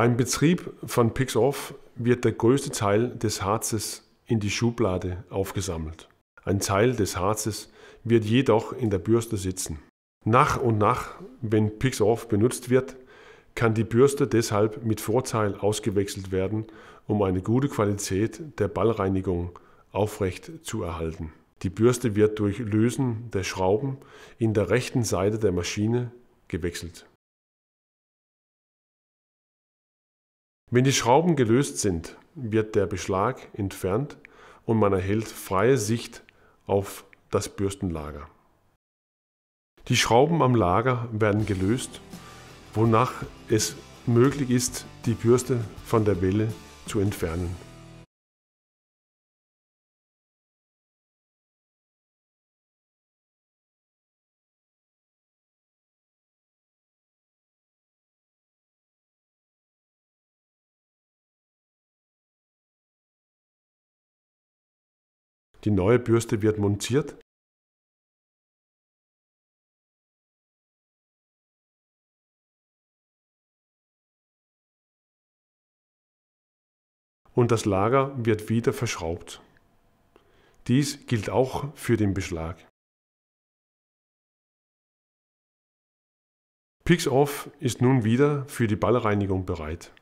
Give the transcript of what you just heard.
Beim Betrieb von PixOff wird der größte Teil des Harzes in die Schublade aufgesammelt. Ein Teil des Harzes wird jedoch in der Bürste sitzen. Nach und nach, wenn PixOff benutzt wird, kann die Bürste deshalb mit Vorteil ausgewechselt werden, um eine gute Qualität der Ballreinigung aufrecht zu erhalten. Die Bürste wird durch Lösen der Schrauben in der rechten Seite der Maschine gewechselt. Wenn die Schrauben gelöst sind, wird der Beschlag entfernt und man erhält freie Sicht auf das Bürstenlager. Die Schrauben am Lager werden gelöst, wonach es möglich ist, die Bürste von der Welle zu entfernen. Die neue Bürste wird montiert. Und das Lager wird wieder verschraubt. Dies gilt auch für den Beschlag. PixOff ist nun wieder für die Ballreinigung bereit.